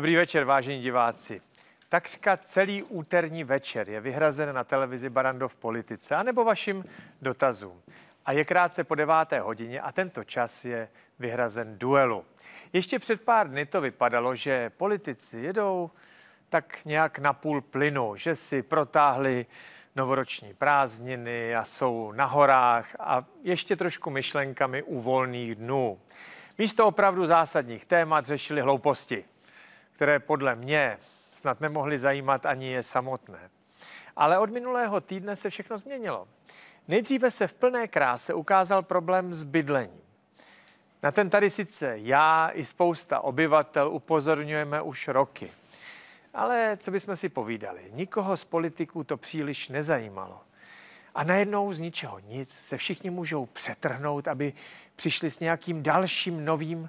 Dobrý večer, vážení diváci. Takřka celý úterní večer je vyhrazen na televizi Barandov politice anebo vašim dotazům. A je krátce po deváté hodině a tento čas je vyhrazen duelu. Ještě před pár dny to vypadalo, že politici jedou tak nějak na půl plynu, že si protáhli novoroční prázdniny a jsou na horách a ještě trošku myšlenkami u volných dnů. Místo opravdu zásadních témat řešili hlouposti které podle mě snad nemohly zajímat ani je samotné. Ale od minulého týdne se všechno změnilo. Nejdříve se v plné kráse ukázal problém s bydlením. Na ten tady sice já i spousta obyvatel upozorňujeme už roky. Ale co bychom si povídali, nikoho z politiků to příliš nezajímalo. A najednou z ničeho nic se všichni můžou přetrhnout, aby přišli s nějakým dalším novým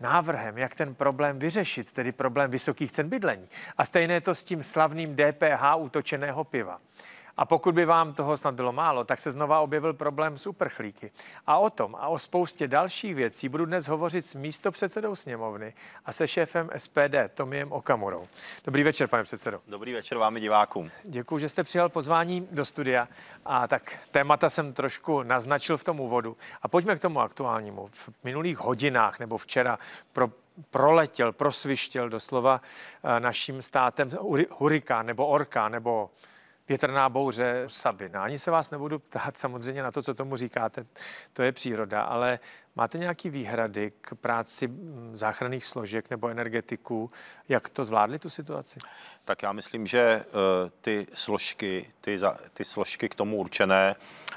návrhem, jak ten problém vyřešit, tedy problém vysokých cen bydlení. A stejné to s tím slavným DPH útočeného piva. A pokud by vám toho snad bylo málo, tak se znova objevil problém s uprchlíky. A o tom a o spoustě dalších věcí budu dnes hovořit s místopředsedou sněmovny a se šéfem SPD Tomiem Okamurou. Dobrý večer, pane předsedo. Dobrý večer vám divákům. Děkuji, že jste přijal pozvání do studia. A tak témata jsem trošku naznačil v tom úvodu. A pojďme k tomu aktuálnímu. V minulých hodinách nebo včera pro proletěl, prosvištěl doslova eh, naším státem hurikán nebo orka nebo větrná bouře, Sabina. Ani se vás nebudu ptát samozřejmě na to, co tomu říkáte, to je příroda, ale máte nějaký výhrady k práci záchranných složek nebo energetiků? Jak to zvládli tu situaci? Tak já myslím, že e, ty složky, ty, ty složky k tomu určené,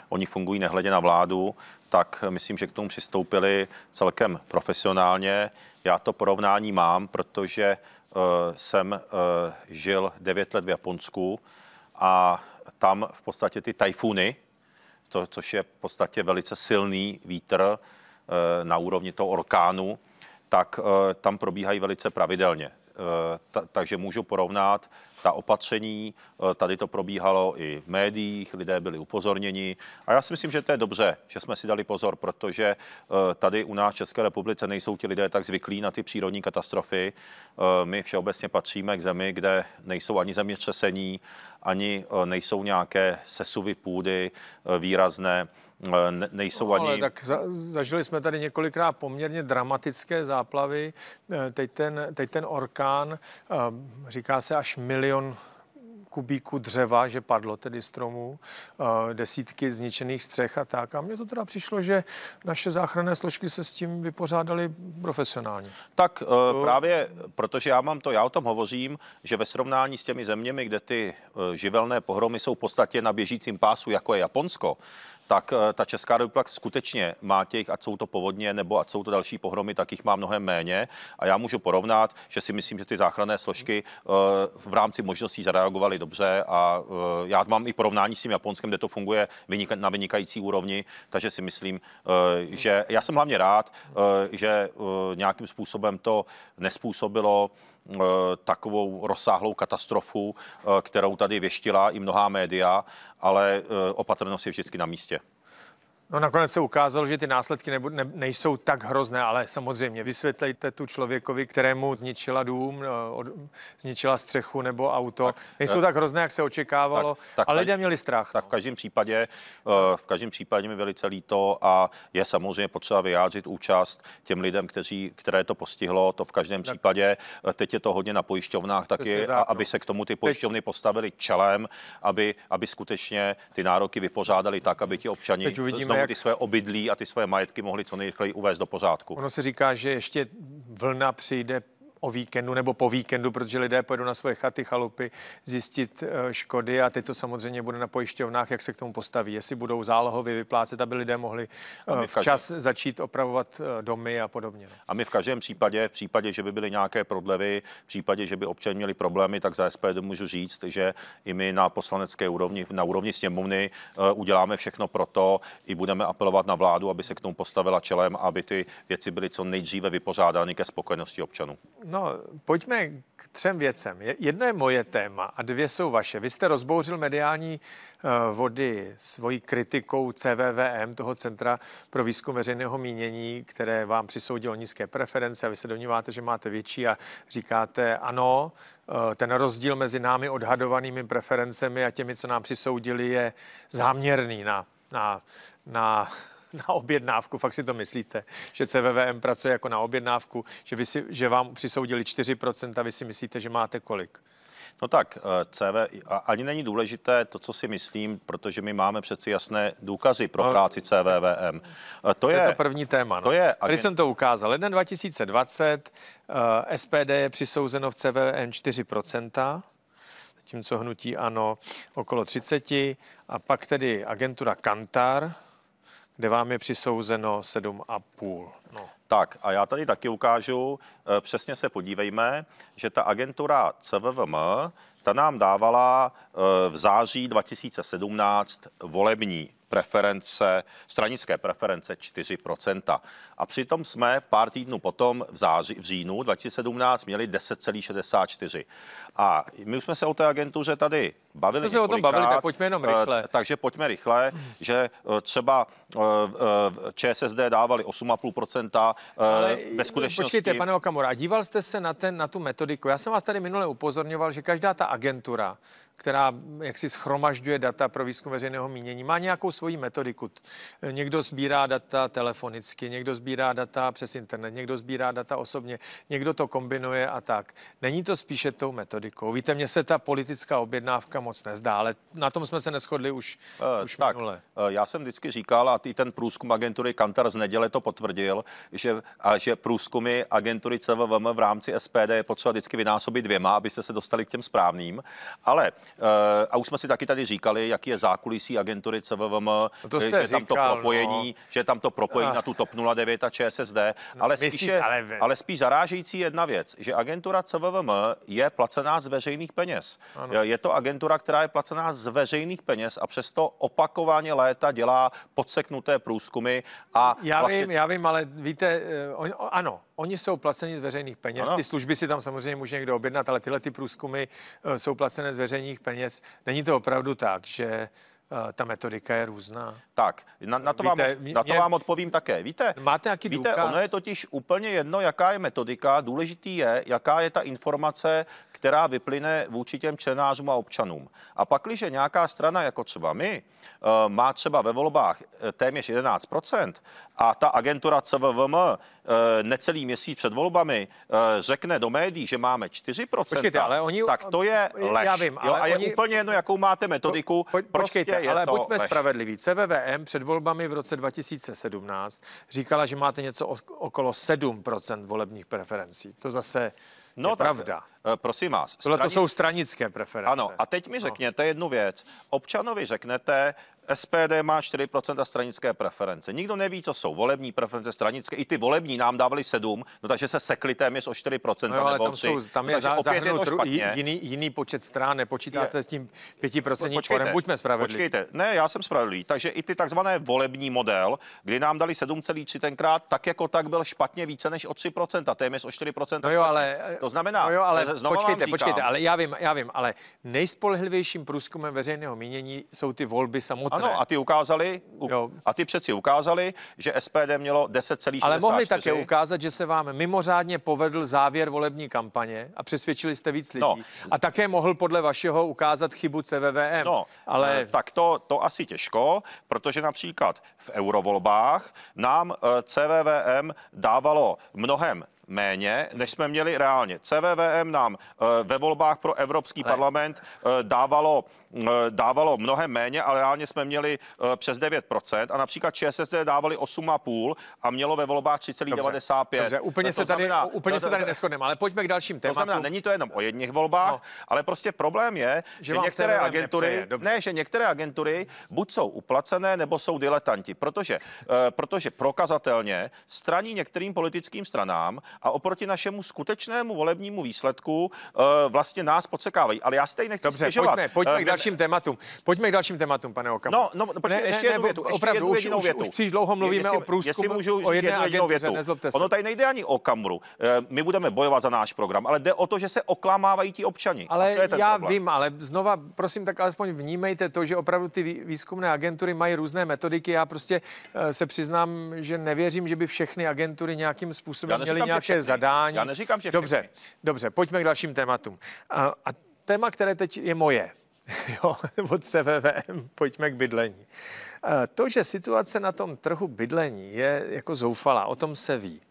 oni fungují nehledě na vládu, tak myslím, že k tomu přistoupili celkem profesionálně. Já to porovnání mám, protože e, jsem e, žil 9 let v Japonsku, a tam v podstatě ty tajfuny, to, což je v podstatě velice silný vítr eh, na úrovni toho orkánu, tak eh, tam probíhají velice pravidelně. Eh, ta, takže můžu porovnat ta opatření. Eh, tady to probíhalo i v médiích, lidé byli upozorněni. A já si myslím, že to je dobře, že jsme si dali pozor, protože eh, tady u nás v České republice nejsou ti lidé tak zvyklí na ty přírodní katastrofy. My všeobecně patříme k zemi, kde nejsou ani zemětřesení, ani nejsou nějaké sesuvy půdy výrazné. Eh, ne, nejsou no, ani... Ale tak za, zažili jsme tady několikrát poměrně dramatické záplavy. Eh, teď ten, teď ten orkán, eh, říká se až milion kubíku dřeva, že padlo tedy stromů, desítky zničených střech a tak. A mně to teda přišlo, že naše záchranné složky se s tím vypořádali profesionálně. Tak to... právě, protože já mám to, já o tom hovořím, že ve srovnání s těmi zeměmi, kde ty živelné pohromy jsou v podstatě na běžícím pásu, jako je Japonsko, tak eh, ta Česká republika skutečně má těch, ať jsou to povodně nebo ať jsou to další pohromy, tak jich má mnohem méně. A já můžu porovnat, že si myslím, že ty záchranné složky eh, v rámci možností zareagovaly dobře a eh, já mám i porovnání s tím Japonskem, kde to funguje na vynikající úrovni, takže si myslím, že já jsem hlavně rád, že nějakým způsobem to nespůsobilo Eh, takovou rozsáhlou katastrofu, eh, kterou tady věštila i mnohá média, ale eh, opatrnost je vždycky na místě. No nakonec se ukázalo, že ty následky nebu, ne, nejsou tak hrozné, ale samozřejmě vysvětlejte tu člověkovi, kterému zničila dům, eh, od, zničila střechu nebo auto. Tak, nejsou ne, eh, tak hrozné, jak se očekávalo, tak, tak, ale lidé měli strach. Tak no. v každém případě, eh, v každém případě mi velice líto a je samozřejmě potřeba vyjádřit účast těm lidem, kteří, které to postihlo. To v každém tak. případě, teď je to hodně na pojišťovnách taky, tak, no. aby no. se k tomu ty pojišťovny teď. postavili čelem, aby, aby skutečně ty nároky vypořádali tak, aby ti občani teď uvidíme, jak... ty své obydlí a ty své majetky mohli co nejrychleji uvést do pořádku. Ono se říká, že ještě vlna přijde o víkendu nebo po víkendu, protože lidé pojedou na svoje chaty, chalupy zjistit eh, škody a teď to samozřejmě bude na pojišťovnách, jak se k tomu postaví, jestli budou zálohově vyplácet, aby lidé mohli eh, včas každém... začít opravovat eh, domy a podobně. A my v každém případě, v případě, že by byly nějaké prodlevy, v případě, že by občané měli problémy, tak za SPD můžu říct, že i my na poslanecké úrovni, na úrovni sněmovny uděláme všechno pro to i budeme apelovat na vládu, aby se k tomu postavila čelem, aby ty věci byly co nejdříve vypořádány ke spokojenosti občanů. No, pojďme k třem věcem. Jedno je moje téma a dvě jsou vaše. Vy jste rozbouřil mediální eh, vody svojí kritikou CVVM, toho Centra pro výzkum veřejného mínění, které vám přisoudilo nízké preference a vy se domníváte, že máte větší a říkáte ano, eh, ten rozdíl mezi námi odhadovanými preferencemi a těmi, co nám přisoudili, je záměrný na, na, na na objednávku. Fakt si to myslíte, že CVVM pracuje jako na objednávku, že, vy si, že vám přisoudili 4% a vy si myslíte, že máte kolik? No tak, eh, CV, ani není důležité to, co si myslím, protože my máme přeci jasné důkazy pro no. práci CVVM. Eh, to, to je, je to první téma. No. To je, Tady jsem to ukázal. Leden 2020 eh, SPD je přisouzeno v CVVM 4%, co hnutí ano okolo 30, a pak tedy agentura Kantar, kde vám je přisouzeno 7,5. No. Tak a já tady taky ukážu, e, přesně se podívejme, že ta agentura CVVM, ta nám dávala e, v září 2017 volební preference, stranické preference 4%. A přitom jsme pár týdnů potom v, září, v říjnu 2017 měli 10,64. A my už jsme se o té agentuře tady bavili. Jsme se o tom bavili, tak pojďme jenom eh, rychle. Takže pojďme rychle, že eh, třeba eh, ČSSD dávali 8,5% Ale ve skutečnosti. Počkejte, pane Okamura, díval jste se na, ten, na tu metodiku. Já jsem vás tady minule upozorňoval, že každá ta agentura která jaksi schromažďuje data pro výzkum veřejného mínění, má nějakou svoji metodiku. Někdo sbírá data telefonicky, někdo sbírá data přes internet, někdo sbírá data osobně, někdo to kombinuje a tak. Není to spíše tou metodikou. Víte, mně se ta politická objednávka moc nezdá, ale na tom jsme se neschodli už, uh, už tak, minule. Eh, já jsem vždycky říkal, a i ten průzkum agentury Kantar z neděle to potvrdil, že, a že průzkumy agentury CVVM v rámci SPD je potřeba vždycky vynásobit dvěma, abyste se dostali k těm správným. Ale Eh, a už jsme si taky tady říkali, jaký je zákulisí agentury CVVM, no to že, je říkal, no. tam to propojení, no. že tam to propojení na tu TOP 09 a ČSSD, no, ale, no, spíše, ale, v... ale spíš zarážející jedna věc, že agentura CVVM je placená z veřejných peněz. Ano. Je to agentura, která je placená z veřejných peněz a přesto opakovaně léta dělá podseknuté průzkumy. A já vlastně... vím, já vím, ale víte, eh, ano, Oni jsou placeni z veřejných peněz. Ano. Ty služby si tam samozřejmě může někdo objednat, ale tyhle ty průzkumy eh, jsou placené z veřejných peněz. Není to opravdu tak, že eh, ta metodika je různá. Tak, na, na, to, Víte, vám, mě, na to vám odpovím také. Víte, máte nějaký Víte, důkaz? ono je totiž úplně jedno, jaká je metodika, důležitý je, jaká je ta informace, která vyplyne vůči těm členářům a občanům. A pak, když nějaká strana, jako třeba my, eh, má třeba ve volbách téměř 11%, a ta agentura CVVM eh, necelý měsíc před volbami eh, řekne do médií, že máme 4%, počkejte, ale oni, tak to je lež. Já vím, ale jo, a je oni, úplně jedno, jakou máte metodiku. Po, po, prostě počkejte, ale buďme lež. spravedliví. CVVM před volbami v roce 2017 říkala, že máte něco okolo 7% volebních preferencí. To zase no, je tak, pravda. Eh, prosím vás. Stranic... to jsou stranické preference. Ano, a teď mi no. řekněte no. jednu věc. Občanovi řeknete, SPD má 4% stranické preference. Nikdo neví, co jsou volební preference stranické. I ty volební nám dávali 7, no takže se sekli téměř o 4%. No, ale tam, jsou, tam je, no, za, opět je to špatně. jiný, jiný počet strán, nepočítáte je. s tím 5% počkejte, buďme spravedliví. Počkejte, ne, já jsem spravedlivý. Takže i ty takzvané volební model, kdy nám dali 7,3 tenkrát, tak jako tak byl špatně více než o 3%, téměř o 4%. No jo, ale, to znamená, no jo, ale znovu, počkejte, počkejte, ale já vím, já vím, ale nejspolehlivějším průzkumem veřejného mínění jsou ty volby samotné ano, a ty ukázali, u, a ty přeci ukázali, že SPD mělo 10,64. Ale mohli také ukázat, že se vám mimořádně povedl závěr volební kampaně a přesvědčili jste víc no. lidí. No. A také mohl podle vašeho ukázat chybu CVVM. No, ale... Eh, tak to, to asi těžko, protože například v eurovolbách nám eh, CVVM dávalo mnohem méně, než jsme měli reálně. CVVM nám eh, ve volbách pro Evropský ale... parlament dávalo Eh, dávalo mnohem méně, ale reálně jsme měli eh, přes 9%. A například ČSSD dávali 8,5 a mělo ve volbách 3,95. Dobře, úplně, se tady, znamená, úplně se tady neschodneme, ale pojďme k dalším tématům. To znamená, není to jenom o jedních volbách, no. ale prostě problém je, že, že některé agentury, ne, že některé agentury buď jsou uplacené, nebo jsou diletanti, protože, eh, protože prokazatelně straní některým politickým stranám a oproti našemu skutečnému volebnímu výsledku vlastně nás podsekávají. Ale já si nechci Dobře, stěžovat. Pojďme, pojďme k dalším tématům. Pojďme k dalším tématům, pane Okamura. No, no, no počkej, ne, ještě ne, jednu větu. Ještě opravdu, jednu už, jednu větu. už příliš dlouho mluvíme jestli, o průzkumu, jestli můžu o jedné jednu větu. Nezlobte se. Ono tady nejde ani o Kamru. E, my budeme bojovat za náš program, ale jde o to, že se oklamávají ti občani. Ale já problém. vím, ale znova, prosím, tak alespoň vnímejte to, že opravdu ty výzkumné agentury mají různé metodiky. Já prostě eh, se přiznám, že nevěřím, že by všechny agentury nějakým způsobem měly nějaké zadání. Já neříkám, že Dobře, dobře, pojďme k dalším tématům. A, a téma, které teď je moje. jo, od CVVM, pojďme k bydlení. Eh, to, že situace na tom trhu bydlení je jako zoufalá, o tom se ví.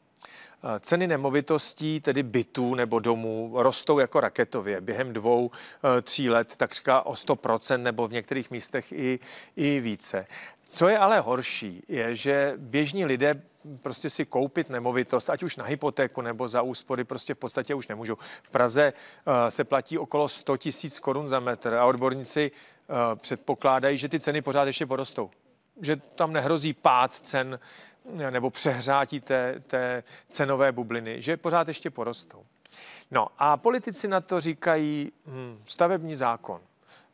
Eh, ceny nemovitostí, tedy bytů nebo domů, rostou jako raketově. Během dvou, eh, tří let takřka o 100% nebo v některých místech i, i více. Co je ale horší, je, že běžní lidé prostě si koupit nemovitost, ať už na hypotéku nebo za úspory, prostě v podstatě už nemůžou. V Praze eh, se platí okolo 100 tisíc korun za metr a odborníci eh, předpokládají, že ty ceny pořád ještě porostou. Že tam nehrozí pád cen eh, nebo přehřátí té, té cenové bubliny, že pořád ještě porostou. No a politici na to říkají hm, stavební zákon.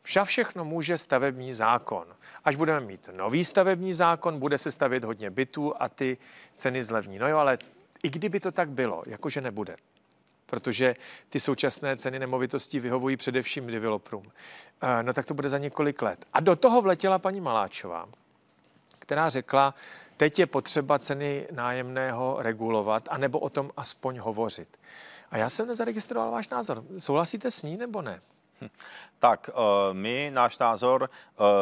Vša všechno může stavební zákon. Až budeme mít nový stavební zákon, bude se stavět hodně bytů a ty ceny zlevní. No jo, ale i kdyby to tak bylo, jakože nebude. Protože ty současné ceny nemovitostí vyhovují především developerům. Eh, no tak to bude za několik let. A do toho vletěla paní Maláčová, která řekla, teď je potřeba ceny nájemného regulovat, anebo o tom aspoň hovořit. A já jsem nezaregistroval váš názor. Souhlasíte s ní nebo ne? Tak, eh, my, náš názor eh,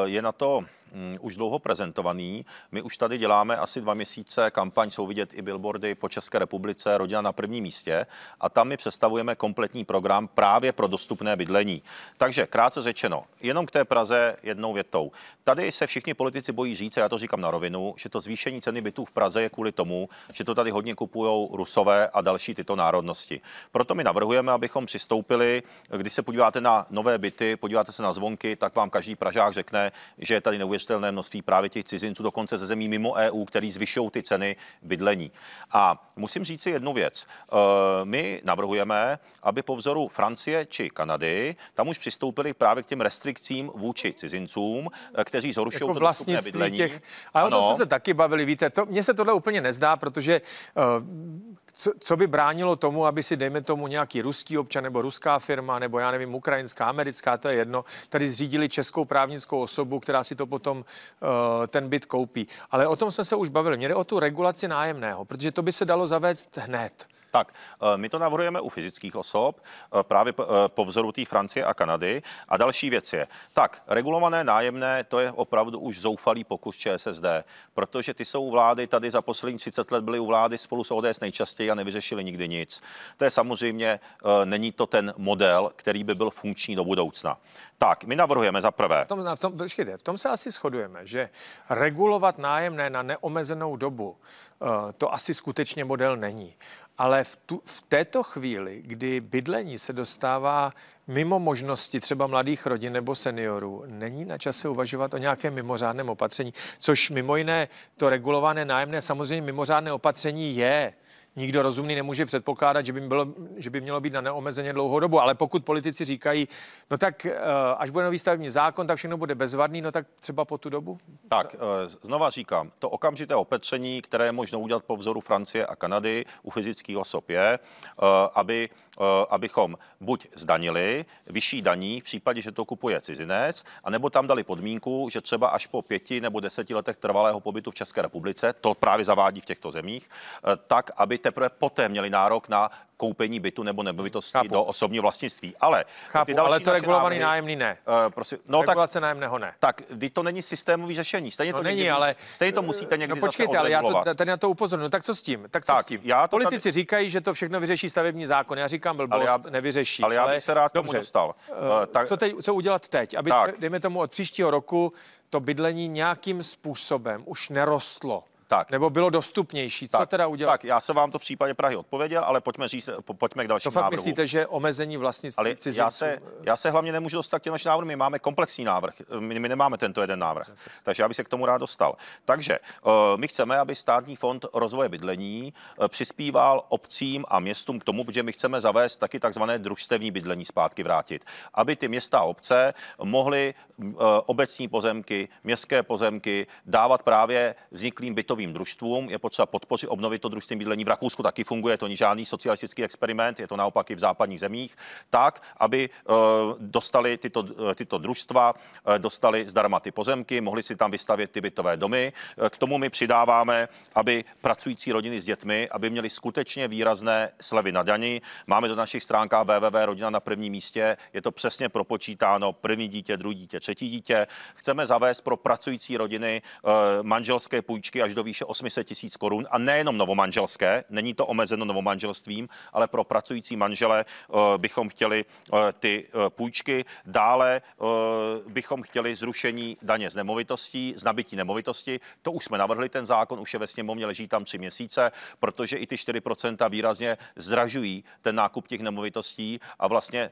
je na to Mm, už dlouho prezentovaný. My už tady děláme asi dva měsíce kampaň, jsou vidět i billboardy po České republice, rodina na prvním místě a tam my představujeme kompletní program právě pro dostupné bydlení. Takže krátce řečeno, jenom k té Praze jednou větou. Tady se všichni politici bojí říct, a já to říkám na rovinu, že to zvýšení ceny bytů v Praze je kvůli tomu, že to tady hodně kupují Rusové a další tyto národnosti. Proto my navrhujeme, abychom přistoupili, když se podíváte na nové byty, podíváte se na zvonky, tak vám každý Pražák řekne, že je tady neuvěřitelné neuvěřitelné množství právě těch cizinců, dokonce ze zemí mimo EU, který zvyšují ty ceny bydlení. A musím říct si jednu věc. Eh, my navrhujeme, aby po vzoru Francie či Kanady, tam už přistoupili právě k těm restrikcím vůči cizincům, eh, kteří zhoršují jako vlastnictví bydlení. těch. A o tom jsme se taky bavili, víte, to, mně se tohle úplně nezdá, protože eh, co, co by bránilo tomu, aby si, dejme tomu, nějaký ruský občan nebo ruská firma, nebo já nevím, ukrajinská, americká, to je jedno, tady zřídili českou právnickou osobu, která si to potom potom eh, ten byt koupí. Ale o tom jsme se už bavili. Měli o tu regulaci nájemného, protože to by se dalo zavést hned. Tak, eh, my to navrhujeme u fyzických osob, eh, právě eh, po vzoru té Francie a Kanady. A další věc je, tak, regulované nájemné, to je opravdu už zoufalý pokus ČSSD, protože ty jsou vlády tady za poslední 30 let byly u vlády spolu s ODS nejčastěji a nevyřešili nikdy nic. To je samozřejmě, není to ten model, který by byl funkční do budoucna. Tak, my navrhujeme za prvé. V tom, v tom, v tom se asi shodujeme, že regulovat nájemné na neomezenou dobu, to asi skutečně model není. Ale v, tu, v této chvíli, kdy bydlení se dostává mimo možnosti třeba mladých rodin nebo seniorů, není na čase uvažovat o nějakém mimořádném opatření, což mimo jiné to regulované nájemné samozřejmě mimořádné opatření je nikdo rozumný nemůže předpokládat, že by, bylo, že by mělo být na neomezeně dlouhou dobu. Ale pokud politici říkají, no tak eh, až bude nový stavební zákon, tak všechno bude bezvadný, no tak třeba po tu dobu? Tak, eh, znova říkám, to okamžité opetření, které je možno udělat po vzoru Francie a Kanady u fyzických osob je, eh, aby Eh, abychom buď zdanili vyšší daní v případě, že to kupuje cizinec, anebo tam dali podmínku, že třeba až po pěti nebo deseti letech trvalého pobytu v České republice, to právě zavádí v těchto zemích, eh, tak aby teprve poté měli nárok na koupení bytu nebo nemovitosti Chápu. do osobního vlastnictví. Ale, Chápu, ty další ale to regulovaný návrhy, nájemný ne. Uh, prosím, no, Regulace tak, nájemného ne. Tak vy to není systémový řešení. Stejně no to není, ale stejně to musíte někdy No počkejte, ale já to, ten na to upozorňuji. No, tak co s tím? Tak co tak, s tím? Já to Politici tady... říkají, že to všechno vyřeší stavební zákon. Já říkám, byl ale já, nevyřeší. Ale já bych se rád dobře, tomu dostal. Uh, tak, co, teď, co udělat teď? Aby, tak. dejme tomu, od příštího roku to bydlení nějakým způsobem už nerostlo. Tak. Nebo bylo dostupnější, co tak, teda udělat? Tak, já jsem vám to v případě Prahy odpověděl, ale pojďme, říct, pojďme k dalšímu návrhu. To fakt návrhu. myslíte, že omezení vlastnictví ale cizinců... já se, já se hlavně nemůžu dostat k těm našim návrhům, my máme komplexní návrh, my, my nemáme tento jeden návrh, tak. takže já bych se k tomu rád dostal. Takže uh, my chceme, aby státní fond rozvoje bydlení uh, přispíval obcím a městům k tomu, že my chceme zavést taky takzvané družstevní bydlení zpátky vrátit, aby ty města a obce mohly uh, obecní pozemky, městské pozemky dávat právě vzniklým bytovým bytovým družstvům. Je potřeba podpořit, obnovit to družstvím bydlení. V Rakousku taky funguje, to není žádný socialistický experiment, je to naopak i v západních zemích, tak, aby eh, dostali tyto, eh, tyto družstva, eh, dostali zdarma ty pozemky, mohli si tam vystavět ty bytové domy. K tomu my přidáváme, aby pracující rodiny s dětmi, aby měli skutečně výrazné slevy na daní. Máme do našich stránkách www.rodina na prvním místě, je to přesně propočítáno první dítě, druhé dítě, třetí dítě. Chceme zavést pro pracující rodiny manželské půjčky až do výše 800 tisíc korun a nejenom novomanželské, není to omezeno novomanželstvím, ale pro pracující manžele eh, bychom chtěli eh, ty eh, půjčky. Dále bychom chtěli zrušení daně z nemovitostí, z nabití nemovitosti. To už jsme navrhli, ten zákon už je ve sněmovně, leží tam tři měsíce, protože i ty 4% výrazně zdražují ten nákup těch nemovitostí a vlastně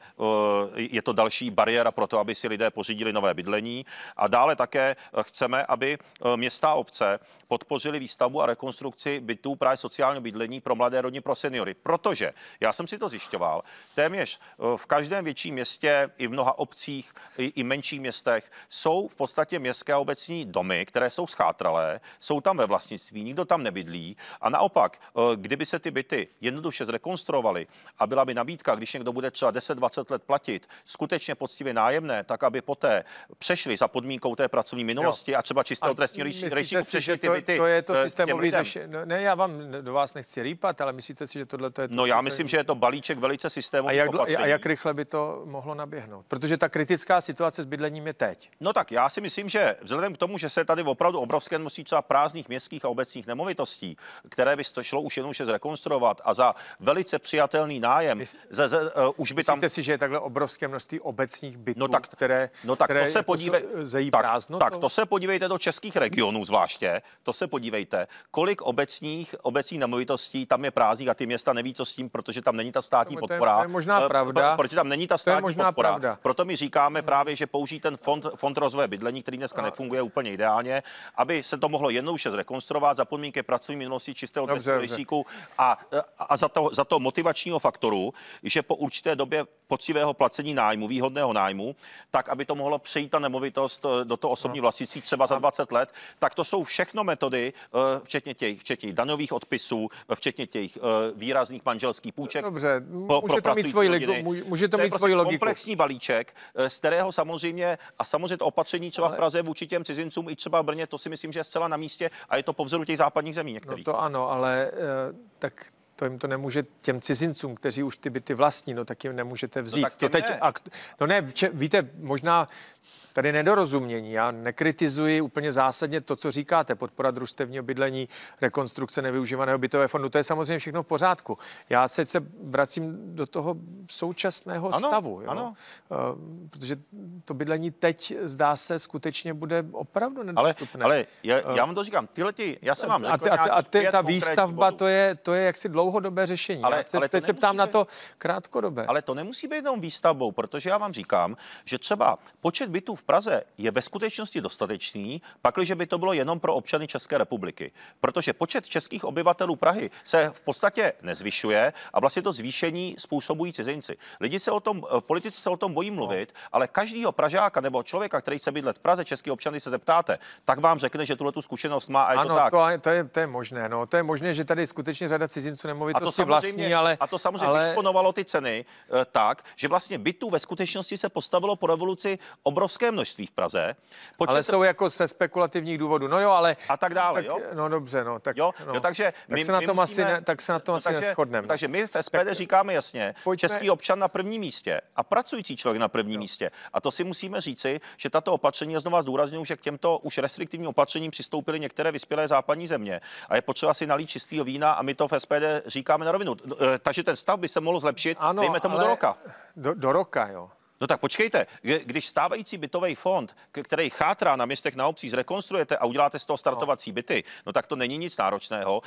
je to další bariéra pro to, aby si lidé pořídili nové bydlení. A dále také chceme, aby města a obce podpořili podpořili výstavbu a rekonstrukci bytů právě sociálního bydlení pro mladé rodiny, pro seniory. Protože já jsem si to zjišťoval, téměř eh, v každém větším městě, i v mnoha obcích, i, i menších městech jsou v podstatě městské a obecní domy, které jsou schátralé, jsou tam ve vlastnictví, nikdo tam nebydlí. A naopak, eh, kdyby se ty byty jednoduše zrekonstruovaly a byla by nabídka, když někdo bude třeba 10-20 let platit skutečně poctivě nájemné, tak aby poté přešli za podmínkou té pracovní minulosti jo. a třeba čistého trestního rejstříku přešli ty byty je to systémový řešení. No, ne, já vám do vás nechci rýpat, ale myslíte si, že tohle to je to No, já myslím, že je to balíček velice systémový. A jak, a jak rychle by to mohlo naběhnout? Protože ta kritická situace s bydlením je teď. No tak já si myslím, že vzhledem k tomu, že se tady opravdu obrovské množství třeba prázdných městských a obecních nemovitostí, které by šlo už jenom zrekonstruovat a za velice přijatelný nájem, Mys- ze, ze, uh, už by tam. si, že je takhle obrovské množství obecních bytů, no tak, které, no tak které to se podívej, jako tak, tak to se podívejte do českých regionů zvláště, to se podívejte podívejte, kolik obecních, obecních nemovitostí tam je prázdných a ty města neví, co s tím, protože tam není ta státní no, to podpora. To je, to je možná eh, pravda. Pro, protože tam není ta státní možná podpora. Pravda. Proto my říkáme mhm. právě, že použít ten fond, fond rozvoje bydlení, který dneska a. nefunguje úplně ideálně, aby se to mohlo jednou šest zrekonstruovat za podmínky pracovní minulosti čistého rejstříku a, eh, a za, to, za to motivačního faktoru, že po určité době poctivého placení nájmu, výhodného nájmu, tak aby to mohlo přejít ta nemovitost eh, do toho osobní no. vlastnictví třeba za 20 let, tak to jsou všechno metody, Eh, včetně těch, včetně daňových odpisů, eh, včetně těch eh, výrazných manželských půjček. Dobře, po, může to mít svoji, logiku. může to mít prostě svoji logiku. komplexní balíček, z kterého samozřejmě, a samozřejmě to opatření třeba Ale... v Praze vůči těm cizincům i třeba v Brně, to si myslím, že je zcela na místě a je to po vzoru těch západních zemí no některých. No to ano, ale tak to jim to nemůže těm cizincům, kteří už ty byty vlastní, no tak jim nemůžete no, vzít. No, to teď, ne. A, no ne, če, víte, možná tady nedorozumění. Já nekritizuji úplně zásadně to, co říkáte. Podpora družstevního bydlení, rekonstrukce nevyužívaného bytového fondu, to je samozřejmě všechno v pořádku. Já se, se vracím do toho současného ano, stavu. Jo? Ano. Uh, protože to bydlení teď, zdá se, skutečně bude opravdu nedostupné. Ale, ale já, eh, já vám to říkám, tyhle, já jsem vám řekl a, a, a, a, ta výstavba, to je, to je jaksi dlouho dlouhodobé řešení. Ale, já se, ale teď se ptám být, na to krátkodobé. Ale to nemusí být jenom výstavbou, protože já vám říkám, že třeba počet bytů v Praze je ve skutečnosti dostatečný, pakliže by to bylo jenom pro občany České republiky. Protože počet českých obyvatelů Prahy se v podstatě nezvyšuje a vlastně to zvýšení způsobují cizinci. Lidi se o tom, eh, politici se o tom bojí mluvit, no. ale každýho Pražáka nebo člověka, který chce bydlet v Praze, český občany se zeptáte, tak vám řekne, že tuhle tu zkušenost má a je ano, to tak. To, to, je, to je možné. No. To je možné, že tady skutečně řada cizinců nemovitosti a to vlastní, ale... A to samozřejmě ale... disponovalo ty ceny eh, tak, že vlastně bytů ve skutečnosti se postavilo po revoluci obrovské množství v Praze. Počet... Ale jsou jako se spekulativních důvodů, no jo, ale... A tak dále, tak, jo? No dobře, no. Tak, jo? No. Jo, takže tak my, tak se na tom musíme... asi, ne, tak se na tom no, asi takže, neschodneme. Takže my v SPD tak, říkáme jasně, pojďme... český občan na prvním místě a pracující člověk na prvním no. místě. A to si musíme říci, že tato opatření, a znovu zdůraznuju, že k těmto už restriktivním opatřením přistoupily některé vyspělé západní země. A je potřeba si nalít čistého vína a my to v SPD říkáme na rovinu. Eh, takže ten stav by se mohl zlepšit, ano, dejme tomu do roka. Do, do roka, jo. No tak počkejte, když stávající bytový fond, který chátrá na městech na obcích, zrekonstruujete a uděláte z toho startovací no. byty, no tak to není nic náročného.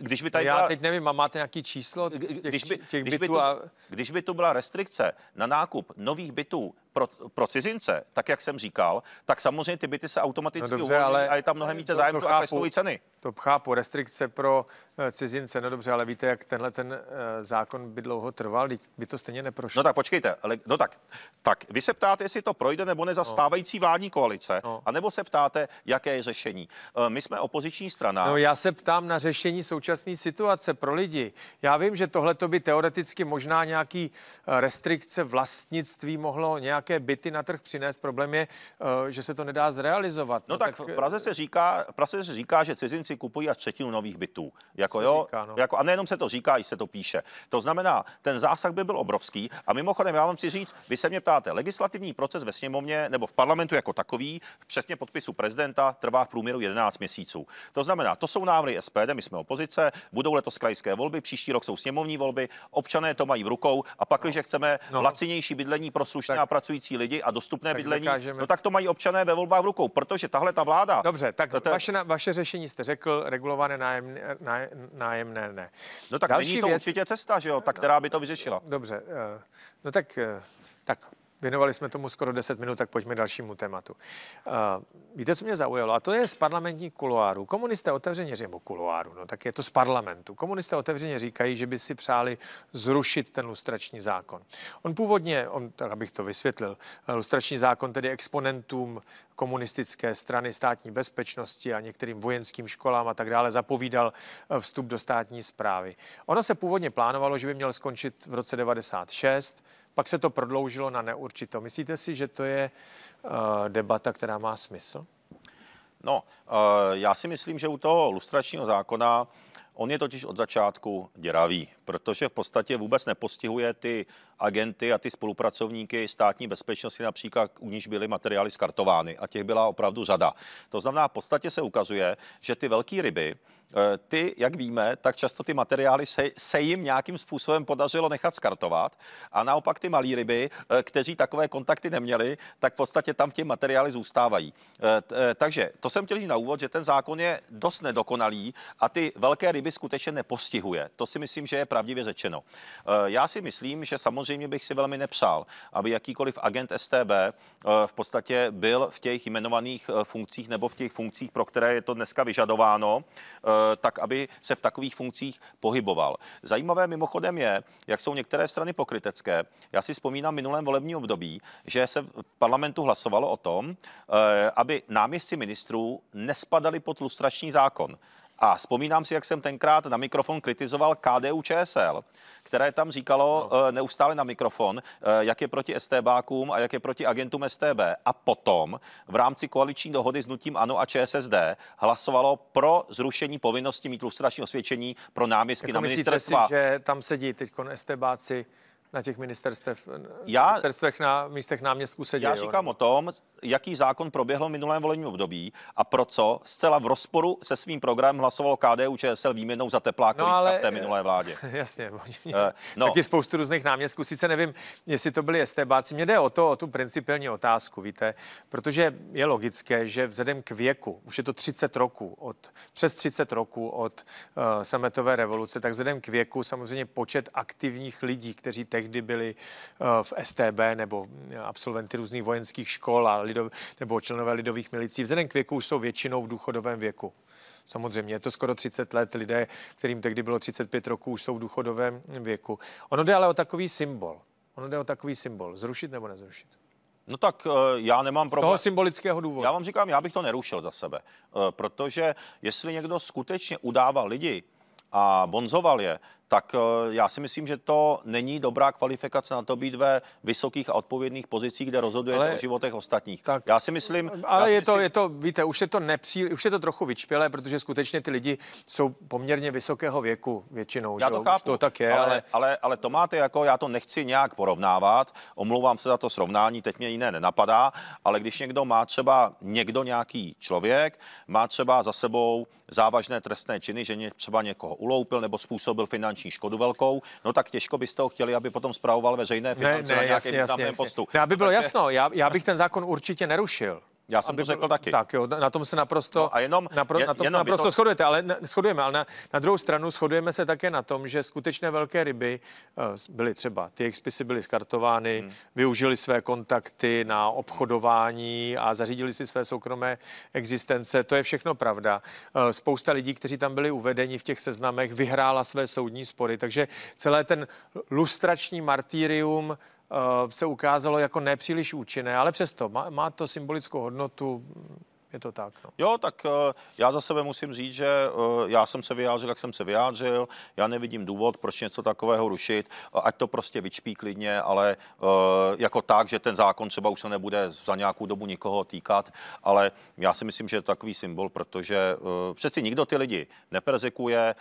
Když by tady Já byla... teď nevím, a máte nějaký číslo těch, když by, těch když bytů? By tu, a... Když by tu byla restrikce na nákup nových bytů pro, pro cizince, tak jak jsem říkal, tak samozřejmě ty byty se automaticky no dobře, uvolní a je tam mnohem více zájemců a klesnou ceny. To chápu, restrikce pro eh, cizince, no dobře, ale víte, jak tenhle ten eh, zákon by dlouho trval, by to stejně neprošlo. No tak počkejte, ale, no tak, tak vy se ptáte, jestli to projde nebo nezastávající no. vládní koalice, no. anebo se ptáte, jaké je řešení. Eh, my jsme opoziční strana. No já se ptám na řešení současné situace pro lidi. Já vím, že tohle to by teoreticky možná nějaký restrikce vlastnictví mohlo nějak nějaké byty na trh přinést. Problém je, eh, že se to nedá zrealizovat. No, no tak, tak v eh, Praze se říká, v Praze se říká, že cizinci kupují až třetinu nových bytů. Jako, jo, říká, no. jako, a nejenom se to říká, i se to píše. To znamená, ten zásah by byl obrovský. A mimochodem, já vám chci říct, vy se mě ptáte, legislativní proces ve sněmovně nebo v parlamentu jako takový, přesně podpisu prezidenta, trvá v průměru 11 měsíců. To znamená, to jsou návrhy SPD, my jsme opozice, budou letos krajské volby, příští rok jsou sněmovní volby, občané to mají v rukou a pak, no. když chceme no. lacinější bydlení pro slušné tak. a pracující pracující lidi a dostupné tak bydlení, zakážeme. no tak to mají občané ve volbách v rukou, protože tahle ta vláda... Dobře, tak tato... vaše, vaše řešení jste řekl, regulované nájemné, náj, nájemné ne. No tak Další není to věc... určitě cesta, že jo, tak no. která by to vyřešila. Dobře, eh, no tak, eh, tak Věnovali jsme tomu skoro 10 minut, tak pojďme dalšímu tématu. Eh, víte, co mě zaujalo? A to je z parlamentní kuloáru. Komunisté otevřeně říkají, kuloáru, no tak je to z parlamentu. Komunisté otevřeně říkají, že by si přáli zrušit ten lustrační zákon. On původně, on, tak abych to vysvětlil, eh, lustrační zákon tedy exponentům komunistické strany státní bezpečnosti a některým vojenským školám a tak dále zapovídal eh, vstup do státní zprávy. Ono se původně plánovalo, že by měl skončit v roce 96, pak se to prodloužilo na neurčito. Myslíte si, že to je eh, debata, která má smysl? No, eh, já si myslím, že u toho lustračního zákona On je totiž od začátku děravý, protože v podstatě vůbec nepostihuje ty agenty a ty spolupracovníky státní bezpečnosti, například u níž byly materiály skartovány a těch byla opravdu řada. To znamená, v podstatě se ukazuje, že ty velké ryby, Eh, ty, jak víme, tak často ty materiály se, se jim nějakým způsobem podařilo nechat skartovat a naopak ty malí ryby, eh, kteří takové kontakty neměli, tak v podstatě tam ty materiály zůstávají. Eh, takže to jsem chtěl říct na úvod, že ten zákon je dost nedokonalý a ty velké ryby skutečně nepostihuje. To si myslím, že je pravdivě řečeno. Já si myslím, že samozřejmě bych si velmi nepřál, aby jakýkoliv agent STB v podstatě byl v těch jmenovaných funkcích nebo v těch funkcích, pro které je to dneska vyžadováno, Eh, tak aby se v takových funkcích pohyboval. Zajímavé mimochodem je, jak jsou některé strany pokrytecké. Já si vzpomínám minulém volební období, že se v parlamentu hlasovalo o tom, eh, aby náměstci ministrů nespadali pod lustrační zákon. A vzpomínám si, jak jsem tenkrát na mikrofon kritizoval KDU ČSL, které tam říkalo no. Eh, neustále na mikrofon, eh, jak je proti STBákům a jak je proti agentům STB. A potom v rámci koaliční dohody s Nutím Ano a ČSSD hlasovalo pro zrušení povinnosti mít lustrační osvědčení pro náměstky jako na ministerstva. Si, že tam sedí teď STBáci, na těch ministerstev, já, ministerstvech na místech náměstků se Já říkám jo? o tom, jaký zákon proběhl v minulém volebním období a pro co zcela v rozporu se svým programem hlasovalo KDU ČSL výměnou za teplákový no, ale, v té minulé vládě. Jasně, uh, no. taky spoustu různých náměstků. Sice nevím, jestli to byli estebáci. Mně jde o to, o tu principiální otázku, víte, protože je logické, že vzhledem k věku, už je to 30 roků, od, přes 30 roků od uh, sametové revoluce, tak vzhledem k věku samozřejmě počet aktivních lidí, kteří teď tehdy byli eh, v STB nebo eh, absolventy různých vojenských škol a lidov, nebo členové lidových milicí, vzhledem k věku už jsou většinou v důchodovém věku. Samozřejmě, je to skoro 30 let. Lidé, kterým tehdy bylo 35 roků, už jsou v důchodovém věku. Ono jde ale o takový symbol. Ono jde o takový symbol. Zrušit nebo nezrušit? No tak eh, já nemám problém. Z toho symbolického důvodu. Já vám říkám, já bych to nerušil za sebe, protože jestli někdo skutečně udával lidi a bonzoval je, tak eh, já si myslím, že to není dobrá kvalifikace na to být ve vysokých a odpovědných pozicích, kde rozhoduje ale, o životech ostatních. Tak, já si myslím... Ale je, si to, je to, víte, už je to, nepří, už je to trochu vyčpělé, protože skutečně ty lidi jsou poměrně vysokého věku většinou. Já to chápu, už to tak je, ale, ale... Ale, ale to máte jako, já to nechci nějak porovnávat, omlouvám se za to srovnání, teď mě jiné nenapadá, ale když někdo má třeba někdo nějaký člověk, má třeba za sebou závažné trestné činy, že třeba někoho uloupil nebo způsobil finanční finanční škodu velkou, no tak těžko byste ho chtěli, aby potom zpravoval veřejné finance ne, ne, na nějakém významném postu. Ne, aby bylo Takže... jasno, já, já bych ten zákon určitě nerušil. Já jsem to řekl taky. Tak jo, na tom se naprosto, no a jenom, napro, na tom jenom se naprosto to... shodujete, ale, na, shodujeme, ale na, na druhou stranu shodujeme se také na tom, že skutečné velké ryby uh, byly třeba, ty jejich spisy byly skartovány, hmm. využili své kontakty na obchodování a zařídili si své soukromé existence, to je všechno pravda. Uh, spousta lidí, kteří tam byli uvedeni v těch seznamech, vyhrála své soudní spory, takže celé ten lustrační martýrium Eh, se ukázalo jako nepříliš účinné, ale přesto má, má to symbolickou hodnotu je to tak. No. Jo, tak eh, já za sebe musím říct, že eh, já jsem se vyjádřil, jak jsem se vyjádřil. Já nevidím důvod, proč něco takového rušit. Ať to prostě vyčpí klidně, ale eh, jako tak, že ten zákon třeba už se nebude za nějakou dobu nikoho týkat, ale já si myslím, že je to takový symbol, protože přeci nikdo ty lidi neperzekuje,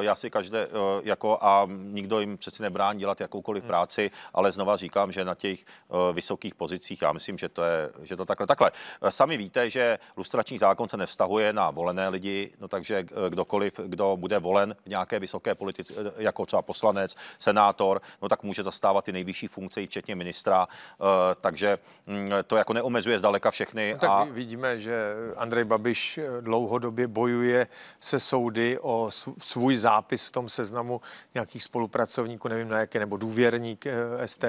já si každé jako a nikdo jim přeci nebrání dělat jakoukoliv hmm. práci, ale znova říkám, že na těch vysokých pozicích, já myslím, že to je, že to takhle. Takhle, sami víte, že lustrační zákon se nevztahuje na volené lidi, no takže eh, kdokoliv, kdo bude volen v nějaké vysoké politice, eh, jako třeba poslanec, senátor, no tak může zastávat ty nejvyšší funkce, včetně ministra, eh, takže mm, to jako neomezuje zdaleka všechny. No tak a... vidíme, že Andrej Babiš dlouhodobě bojuje se soudy o svůj zápis v tom seznamu nějakých spolupracovníků, nevím na jaké, nebo důvěrník STB.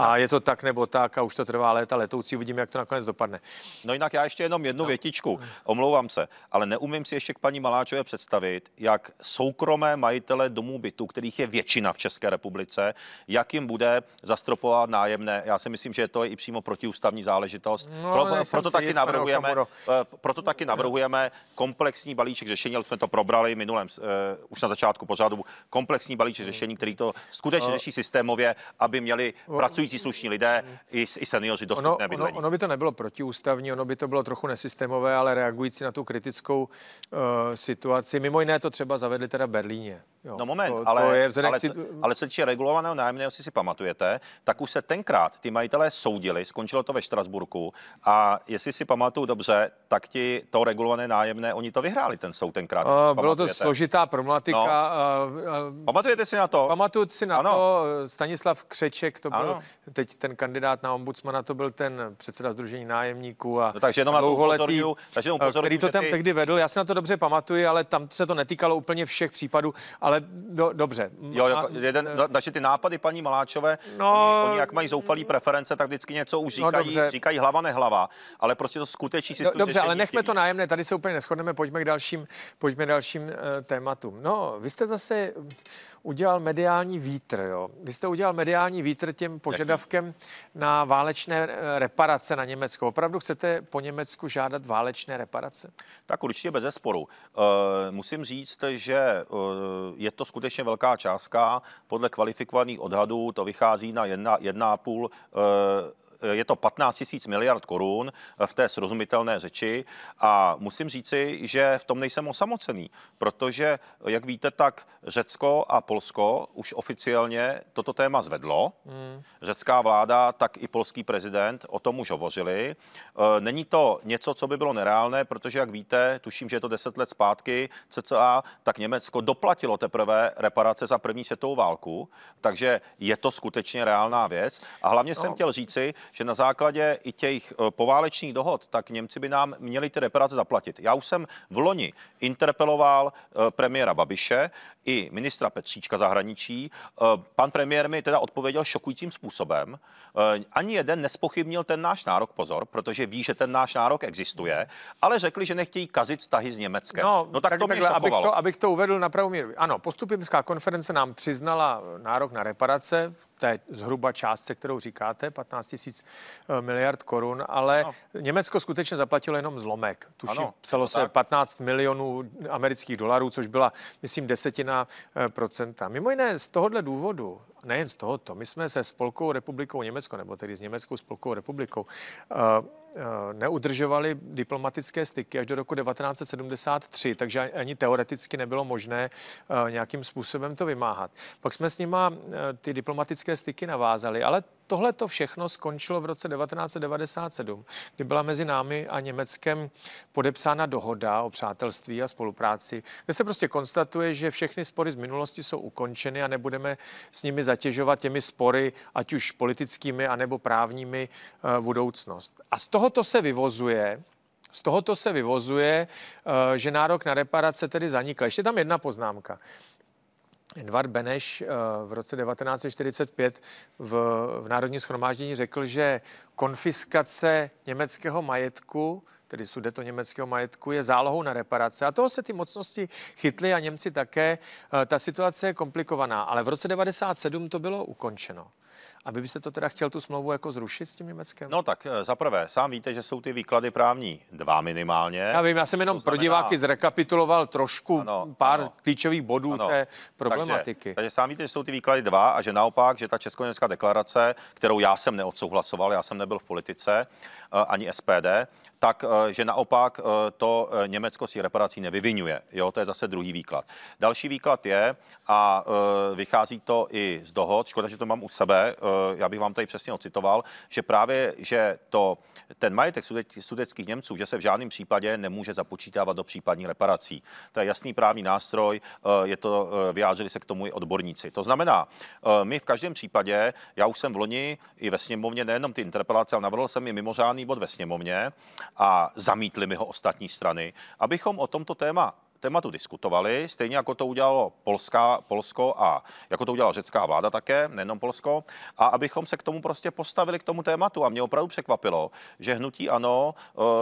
A je to tak nebo tak a už to trvá léta letoucí, uvidíme, jak to nakonec dopadne. No jinak já ještě jenom jednu no větičku, hmm. omlouvám se, ale neumím si ještě k paní Maláčové představit, jak soukromé majitele domů bytu, kterých je většina v České republice, jak jim bude zastropovat nájemné. Já si myslím, že to je i přímo protiústavní záležitost. No, Pro, proto, taky jist, navrhujeme, eh, proto taky navrhujeme komplexní balíček řešení, ale jsme to probrali minulém, uh, už na začátku pořadu, komplexní balíček řešení, který to skutečně řeší systémově, aby měli pracující slušní lidé i, i seniori dostupné ono, Ono, ono by to nebylo protiústavní, ono by to bylo trochu nesystémové systémové, ale reagující na tu kritickou uh, situaci. Mimo jiné to třeba zavedli teda v Berlíně. Jo, no moment, to, ale, to je ale, si... ale co týče regulovaného nájemného, si si pamatujete, tak už se tenkrát ty majitelé soudili, skončilo to ve Štrasburku a jestli si pamatuju dobře, tak ti to regulované nájemné, oni to vyhráli ten soud tenkrát. Uh, bylo to složitá problematika. No. Uh, uh, pamatujete si na to? Pamatuju si na ano. to, Stanislav Křeček, to byl ano. teď ten kandidát na ombudsmana, to byl ten předseda Združení nájemníků a no, takže jenom dlouholetý, takže jenom pozorňu, který to tam ty... tehdy vedl. Já si na to dobře pamatuju, ale tam se to netýkalo úplně všech případů, ale ale do, dobře. Jo, jako jeden, takže ty nápady paní Maláčové, no, oni, oni, jak mají zoufalý preference, tak vždycky něco už no říkají, no dobře. říkají hlava nehlava, ale prostě to skutečí si do, Dobře, ale nechme chybí. to nájemné, tady se úplně neschodneme, pojďme k dalším, pojďme k dalším uh, tématům. No, vy jste zase udělal mediální vítr, jo. Vy jste udělal mediální vítr těm požadavkem Jaký? na válečné eh, reparace na Německo. Opravdu chcete po Německu žádat válečné reparace? Tak určitě bez zesporu. Uh, musím říct, že uh, je to skutečně velká částka. Podle kvalifikovaných odhadů to vychází na 1,5 Eh, je to 15 tisíc miliard korun eh, v té srozumitelné řeči a musím říci, že v tom nejsem osamocený, protože, eh, jak víte, tak Řecko a Polsko už oficiálně toto téma zvedlo. Mm. Řecká vláda, tak i polský prezident o tom už hovořili. Není to něco, co by bylo nereálné, protože, jak víte, tuším, že je to 10 let zpátky, cca, tak Německo doplatilo teprve reparace za první světovou válku, takže je to skutečně reálná věc. A hlavně no. jsem chtěl říci, že na základě i těch eh, poválečných dohod, tak Němci by nám měli ty reparace zaplatit. Já už jsem v loni interpeloval eh, premiéra Babiše i ministra Petříčka zahraničí. Eh, pan premiér mi teda odpověděl šokujícím způsobem. Eh, ani jeden nespochybnil ten náš nárok, pozor, protože ví, že ten náš nárok existuje, ale řekli, že nechtějí kazit vztahy s Německem. No, no tak, tak to takhle, mě šokovalo. abych to, abych to uvedl na pravou míru. Ano, postupimská konference nám přiznala nárok na reparace té zhruba částce, kterou říkáte, 15 tisíc eh, miliard korun, ale no. Německo skutečně zaplatilo jenom zlomek. Tuším, ano, celo se 15 milionů amerických dolarů, což byla, myslím, desetina 1%. Eh, Mimo jiné z tohohle důvodu nejen z tohoto. My jsme se Spolkovou republikou Německo, nebo tedy s Německou spolkovou republikou, eh, eh, neudržovali diplomatické styky až do roku 1973, takže ani teoreticky nebylo možné eh, nějakým způsobem to vymáhat. Pak jsme s nima ty diplomatické styky navázali, ale tohle to všechno skončilo v roce 1997, kdy byla mezi námi a Německem podepsána dohoda o přátelství a spolupráci, kde se prostě konstatuje, že všechny spory z minulosti jsou ukončeny a nebudeme s nimi zatěžovat těmi spory, ať už politickými anebo právními, eh, budoucnost. A z tohoto se vyvozuje, z tohoto se vyvozuje, eh, že nárok na reparace tedy zanikl. Ještě tam jedna poznámka. Edvard Beneš eh, v roce 1945 v, v Národní schromáždění řekl, že konfiskace německého majetku tedy sudeto německého majetku, je zálohou na reparace. A toho se ty mocnosti chytly a Němci také. Eh, ta situace je komplikovaná, ale v roce 1997 to bylo ukončeno. A vy byste to teda chtěl tu smlouvu jako zrušit s tím Německem? No tak eh, zaprvé, sám víte, že jsou ty výklady právní dva minimálně. Já vím, já jsem jenom znamená... pro diváky zrekapituloval trošku ano, pár ano, klíčových bodů ano. té problematiky. Takže, takže sám víte, že jsou ty výklady dva a že naopak, že ta česko-německá deklarace, kterou já jsem neodsouhlasoval, já jsem nebyl v politice eh, ani SPD, tak eh, že naopak eh, to eh, Německo si reparací nevyvinuje. Jo, to je zase druhý výklad. Další výklad je, a vychází to i z dohod, škoda, že to mám u sebe, já bych vám tady přesně ocitoval, že právě, že to, ten majetek sudeckých Němců, že se v žádném případě nemůže započítávat do případní reparací. To je jasný právní nástroj, je to, vyjádřili se k tomu i odborníci. To znamená, my v každém případě, já už jsem v loni i ve sněmovně nejenom ty interpelace, ale navrhl jsem i mimořádný bod ve sněmovně, a zamítli mi ho ostatní strany, abychom o tomto téma tématu diskutovali, stejně jako to udělalo Polska, Polsko a jako to udělala řecká vláda také, nejenom Polsko, a abychom se k tomu prostě postavili k tomu tématu. A mě opravdu překvapilo, že hnutí ano,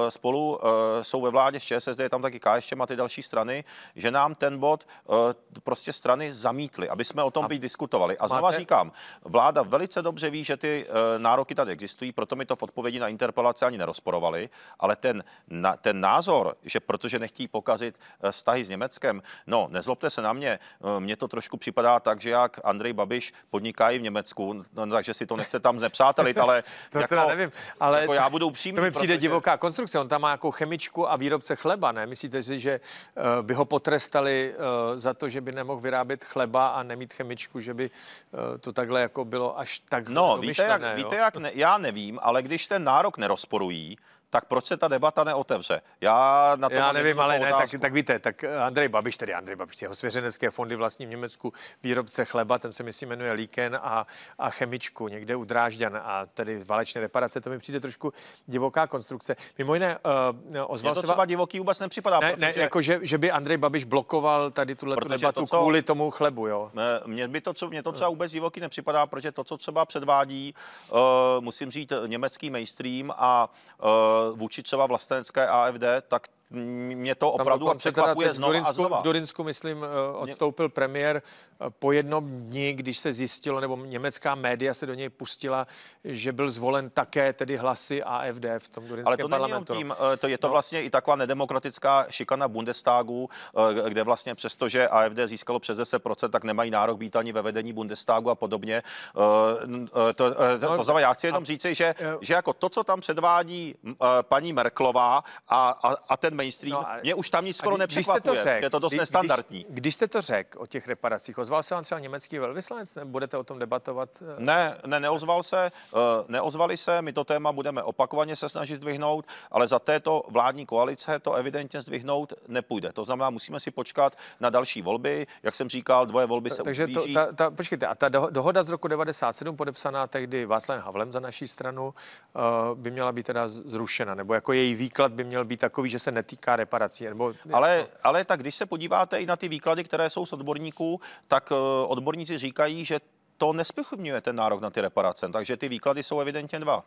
eh, spolu eh, jsou ve vládě s ČSSD, je tam taky KSČM a ty další strany, že nám ten bod eh, prostě strany zamítly, aby jsme o tom být diskutovali. A znova máte... říkám, vláda velice dobře ví, že ty nároky tady existují, proto mi to v odpovědi na interpelaci ani nerozporovali, ale ten, ten názor, že protože nechtí pokazit stav vztahy s Německem. No, nezlobte se na mě, eh, mně to trošku připadá tak, že jak Andrej Babiš podniká i v Německu, no, takže si to nechce tam znepřátelit, ale to jako, teda nevím, ale jako já budu upřímný. To mi přijde protože... divoká konstrukce, on tam má jako chemičku a výrobce chleba, ne? Myslíte si, že eh, by ho potrestali eh, za to, že by nemohl vyrábět chleba a nemít chemičku, že by to takhle jako bylo až tak No, víte jak, víte jak, ne, já nevím, ale když ten nárok nerozporují, tak proč se ta debata neotevře? Já na to Já nevím, ale ne, tak, tak, víte, tak eh, Andrej Babiš, tedy Andrej Babiš, jeho svěřenecké fondy vlastní v Německu, výrobce chleba, ten se myslím jmenuje Líken a, a chemičku někde u Drážďan a tedy válečné reparace, to mi přijde trošku divoká konstrukce. Mimo jiné, uh, ozval Mě to se třeba divoký vůbec nepřipadá. Ne, protože... ne jako že, že, by Andrej Babiš blokoval tady tuhle debatu to, co... kvůli tomu chlebu, jo? Mně by to, co, mě to třeba vůbec divoký nepřipadá, protože to, co třeba předvádí, uh, musím říct, německý mainstream a uh, Eh, vůči třeba vlastenecké AFD, tak mě to opravdu tam překvapuje znovu znova Durinsku, a znova. V Durinsku, myslím, eh, odstoupil premiér eh, po jednom dni, když se zjistilo, nebo německá média se do něj pustila, že byl zvolen také tedy hlasy AFD v tom durinském Ale to parlamentu. Tím, eh, to je to no. vlastně i taková nedemokratická šikana Bundestagu, kde vlastně přesto, že AFD získalo přes 10%, tak nemají nárok být ani ve vedení Bundestagu a podobně. To, to, to, no, to znamená, já chci jenom říci, že, že jako to, co tam předvádí paní Merklová a, a, a ten mainstream. No mě už tam nic skoro nepřekvapuje, to řek, že je to dost kdy, nestandardní. Když, když jste to řekl o těch reparacích, ozval se vám třeba německý velvyslanec? Budete o tom debatovat? Eh? Ne, ne, neozval se, eh, neozvali se, my to téma budeme opakovaně se snažit zdvihnout, ale za této vládní koalice to evidentně zdvihnout nepůjde. To znamená, musíme si počkat na další volby. Jak jsem říkal, dvoje volby se Takže to, ta, ta, počkejte, a ta dohoda z roku 97 podepsaná tehdy Václavem Havlem za naší stranu eh, by měla být teda zrušena, nebo jako její výklad by měl být takový, že se net týká reparací. Nebo... Ale, ale tak když se podíváte i na ty výklady, které jsou z odborníků, tak eh, odborníci říkají, že to nespochybňuje ten nárok na ty reparace. Takže ty výklady jsou evidentně dva.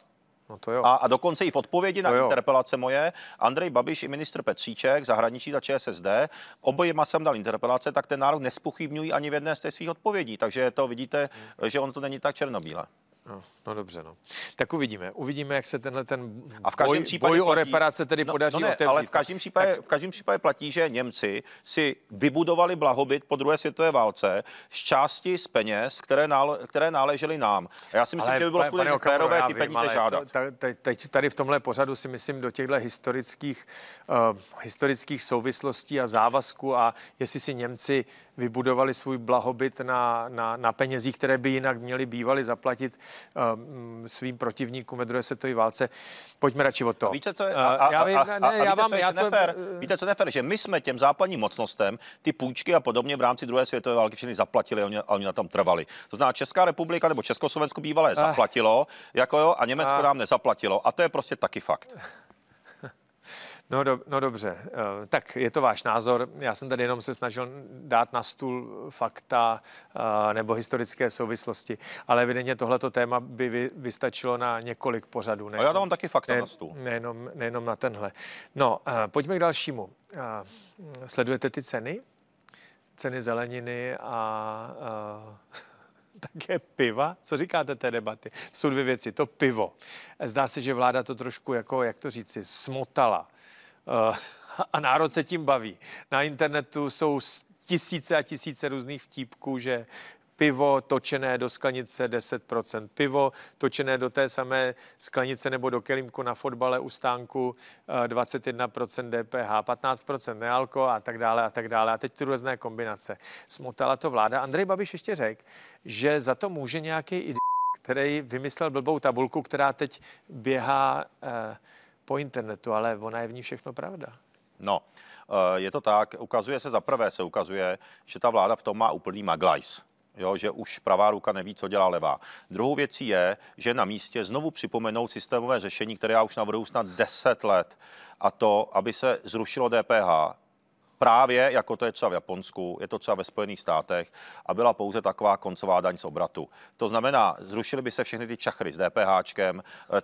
No to jo. A, a dokonce i v odpovědi to na jo. interpelace moje, Andrej Babiš i ministr Petříček, zahraničí za ČSSD, obojema jsem dal interpelace, tak ten nárok nespochybňují ani v jedné z těch svých odpovědí. Takže to vidíte, hmm. že on to není tak černobílé. No, no dobře, no. Tak uvidíme. Uvidíme, jak se tenhle ten a v každém boj, případě boj platí, o reparace tedy no, no podaří no ne, otevřít. Ale v každém, případě, tak... v každém případě platí, že Němci si vybudovali blahobyt po druhé světové válce z části z peněz, které, nále, které náležely nám. A já si myslím, ale, že by bylo skutečně férové ty peníze žádat. Teď tady v tomhle pořadu si myslím do těchto historických, uh, historických souvislostí a závazků a jestli si Němci vybudovali svůj blahobyt na, na, na penězích, které by jinak měli bývali zaplatit, Mm, svým protivníkům ve druhé světové válce. Pojďme radši o to. víte, co je, eh, víte, co je Víte, co nefér? Že my jsme těm západním mocnostem ty půjčky a podobně v rámci druhé světové války všechny zaplatili a oni, a oni na tom trvali. To znamená, Česká republika nebo Československo bývalé ah. zaplatilo, jako jo, a Německo a... Ah. nám nezaplatilo. A to je prostě taky fakt. No, do, no dobře, eh, tak je to váš názor. Já jsem tady jenom se snažil dát na stůl fakta eh, nebo historické souvislosti, ale evidentně tohleto téma by vystačilo na několik pořadů. Ne, A já tam mám taky fakta ne, na stůl. Nejenom, nejenom na tenhle. No, eh, pojďme k dalšímu. Sledujete ty ceny? Ceny zeleniny a... a také piva. Co říkáte té debaty? Jsou dvě věci. To pivo. Zdá se, že vláda to trošku, jako, jak to říci, smotala. Eh, a národ se tím baví. Na internetu jsou tisíce a tisíce různých vtípků, že pivo točené do sklenice 10%, pivo točené do té samé sklenice nebo do kelímku na fotbale u stánku 21% DPH, 15% nealko a tak dále a tak dále. A teď ty různé kombinace. Smotala to vláda. Andrej Babiš ještě řekl, že za to může nějaký idiot, který vymyslel blbou tabulku, která teď běhá eh, po internetu, ale ona je v ní všechno pravda. No, eh, je to tak, ukazuje se, za prvé se ukazuje, že ta vláda v tom má úplný maglajs. Jo, že už pravá ruka neví, co dělá levá. Druhou věcí je, že na místě znovu připomenout systémové řešení, které já už navrhuji snad 10 let, a to, aby se zrušilo DPH, právě jako to je třeba v Japonsku, je to třeba ve Spojených státech a byla pouze taková koncová daň z obratu. To znamená, zrušily by se všechny ty čachry s DPH, eh,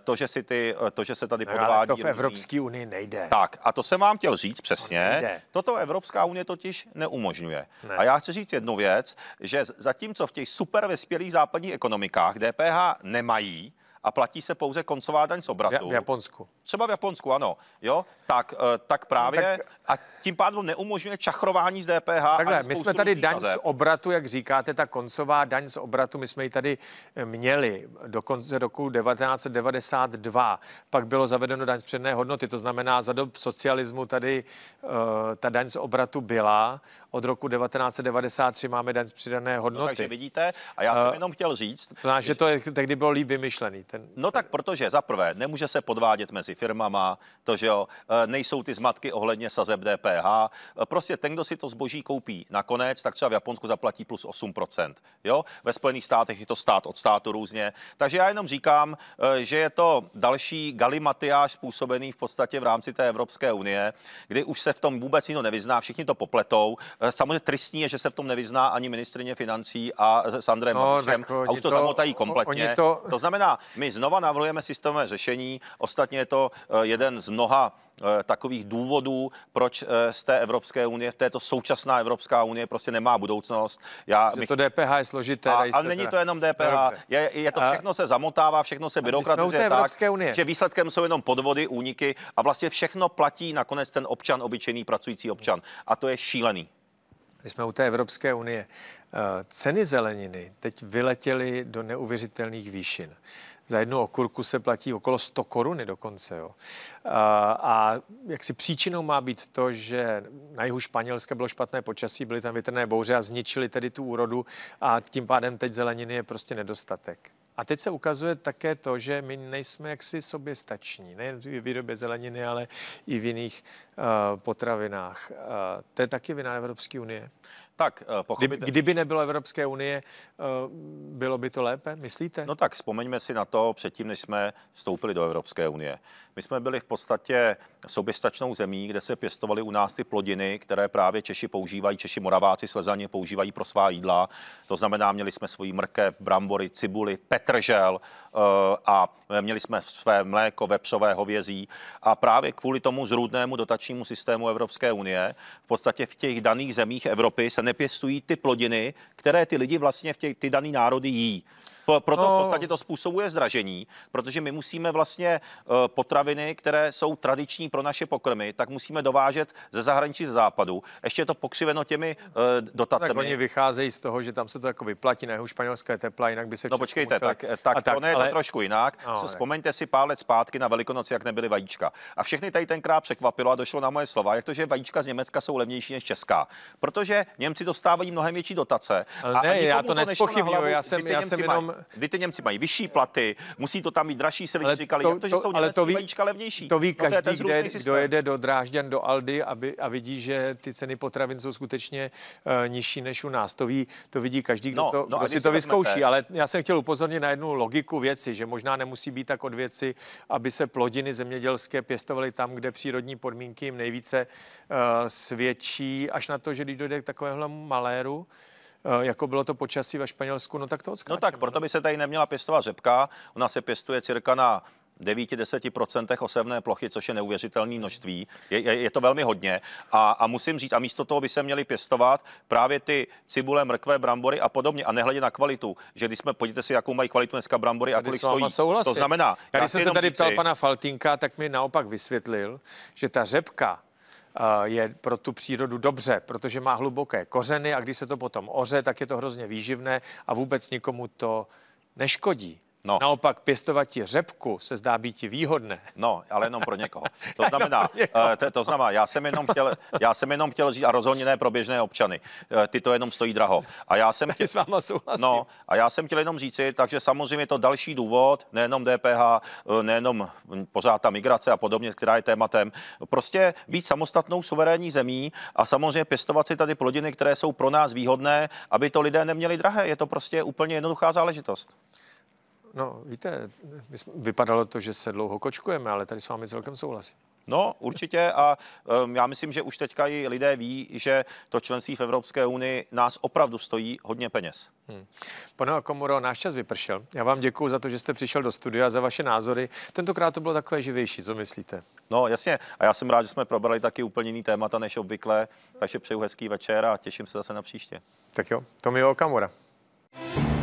to, že, si ty, eh, to, že se tady no, podvádí... Ale to v různý... Evropské unii nejde. Tak a to jsem vám chtěl říct přesně. Toto Evropská unie totiž neumožňuje. Ne. A já chci říct jednu věc, že zatímco v těch super vyspělých západních ekonomikách DPH nemají, a platí se pouze koncová daň z obratu. V Japonsku. Třeba v Japonsku, ano. Jo, tak, eh, tak právě no, tak, a tím pádem neumožňuje čachrování z DPH. Takhle, my jsme tady daň z obratu, jak říkáte, ta koncová daň z obratu, my jsme ji tady eh, měli do konce roku 1992. Pak bylo zavedeno daň z předné hodnoty, to znamená za dob socialismu tady uh, ta daň z obratu byla. Od roku 1993 máme daň z přidané hodnoty. No, takže vidíte, a já jsem uh, jenom chtěl říct. To znamená, že to tehdy bylo líp vymyšlený ten... No tak protože za prvé nemůže se podvádět mezi firmama, to, že jo, e, nejsou ty zmatky ohledně sazeb DPH. E, prostě ten, kdo si to zboží koupí nakonec, tak třeba v Japonsku zaplatí plus 8%. Jo? Ve Spojených státech je to stát od státu různě. Takže já jenom říkám, e, že je to další galimatiáž způsobený v podstatě v rámci té Evropské unie, kdy už se v tom vůbec nikdo nevyzná, všichni to popletou. Samozřejmě tristní je, že se v tom nevyzná ani ministrině financí a s Andrem no, Babišem a už to, to zamotají kompletně. To, to znamená, my znova navrhujeme systémové řešení, ostatně je to eh, jeden z mnoha eh, takových důvodů, proč eh, z té Evropské unie, v této současná Evropská unie prostě nemá budoucnost. Já, že my... to DPH je složité. A, ale není to jenom DPH, no je, je to všechno a... se zamotává, všechno se byrokratizuje tak, unie. že výsledkem jsou jenom podvody, úniky a vlastně všechno platí nakonec ten občan, obyčejný pracující občan. A to je šílený. Když jsme u té Evropské unie, ceny zeleniny teď vyletěly do neuvěřitelných výšin. Za jednu okurku se platí okolo 100 koruny dokonce. Jo. A, a jaksi příčinou má být to, že na jihu Španělska bylo špatné počasí, byly tam větrné bouře a zničili tedy tu úrodu a tím pádem teď zeleniny je prostě nedostatek. A teď se ukazuje také to, že my nejsme jaksi stační, nejen v výrobě zeleniny, ale i v jiných uh, potravinách. Uh, to je taky vina Evropské unie. Tak, eh, pochopitelně. Kdyby nebylo Evropské unie, eh, bylo by to lépe, myslíte? No tak, vzpomeňme si na to předtím, než jsme vstoupili do Evropské unie. My jsme byli v podstatě soběstačnou zemí, kde se pěstovaly u nás ty plodiny, které právě Češi používají, Češi, Moraváci, Slezaně používají pro svá jídla. To znamená, měli jsme svoji mrkev, brambory, cibuli, petržel eh, a měli jsme své mléko, vepřové, hovězí. A právě kvůli tomu zrůdnému dotačnímu systému Evropské unie v podstatě v těch daných zemích Evropy se nepěstují ty plodiny, které ty lidi vlastně v těch, ty daný národy jí proto no. v podstatě to způsobuje zdražení, protože my musíme vlastně eh, potraviny, které jsou tradiční pro naše pokrmy, tak musíme dovážet ze zahraničí ze západu. Ještě je to pokřiveno těmi eh, dotacemi. Tak oni vycházejí z toho, že tam se to jako vyplatí ne? španělské tepla, jinak by se No počkejte, musel... tak, eh, tak, a tak ono je ale... to trošku jinak. No, Vzpomeňte si pár let zpátky na Velikonoci, jak nebyly vajíčka. A všechny tady tenkrát překvapilo a došlo na moje slova, jak to, že vajíčka z Německa jsou levnější než česká. Protože Němci dostávají mnohem větší dotace. Ale ne, já to, to nespochybnuju, já jsem, já jsem jenom, Kdy ty Němci mají vyšší platy, musí to tam mít dražší, se lidi říkali, to, jak to, že to, jsou ale to ví, levnější. To ví no, každý, kde, kdo jede do Drážďan, do Aldy aby, a vidí, že ty ceny potravin jsou skutečně uh, nižší než u nás. To ví, to vidí každý, kdo, no, to, no, kdo si to vyzkouší. Ale já jsem chtěl upozornit na jednu logiku věci, že možná nemusí být tak od věci, aby se plodiny zemědělské pěstovaly tam, kde přírodní podmínky jim nejvíce uh, svědčí, až na to, že když dojde k takovému maléru, Eh, jako bylo to počasí ve Španělsku, no tak to no odskáčeme. No tak proto by se tady neměla pěstovat řepka, u nás se pěstuje cirka na 9-10% osevné plochy, což je neuvěřitelné množství. Je, je, je to velmi hodně. A, a musím říct, a místo toho by se měly pěstovat právě ty cibule, mrkve, brambory a podobně. A nehledě na kvalitu, že když jsme, podívejte si, jakou mají kvalitu dneska brambory a kolik stojí. Souhlasit. To znamená, já, já když jsem se tady říci, ptal pana Faltinka, tak mi naopak vysvětlil, že ta řepka je pro tu přírodu dobře, protože má hluboké kořeny a když se to potom oře, tak je to hrozně výživné a vůbec nikomu to neškodí. No. Naopak ti řepku se zdá být výhodné. No, ale jenom pro někoho. To znamená, eh, to, to znamená já, jsem jenom chtěl, já jsem jenom chtěl říct, a rozhodně ne pro běžné občany, eh, ty to jenom stojí draho. A já jsem chtěl, s váma souhlasím. No, a já jsem chtěl jenom říci, takže samozřejmě je to další důvod, nejenom DPH, eh, nejenom pořád ta migrace a podobně, která je tématem, prostě být samostatnou suverénní zemí a samozřejmě pěstovat si tady plodiny, které jsou pro nás výhodné, aby to lidé neměli drahé. Je to prostě úplně jednoduchá záležitost. No, víte, vypadalo to, že se dlouho kočkujeme, ale tady s vámi celkem souhlasím. No, určitě a um, já myslím, že už teďka i lidé ví, že to členství v Evropské unii nás opravdu stojí hodně peněz. Hmm. Pane Komoro, náš čas vypršel. Já vám děkuji za to, že jste přišel do studia, za vaše názory. Tentokrát to bylo takové živější, co myslíte? No, jasně. A já jsem rád, že jsme probrali taky úplně jiný témata než obvykle, takže přeju hezký večer a těším se zase na příště. Tak jo, Tomio Okamura. thank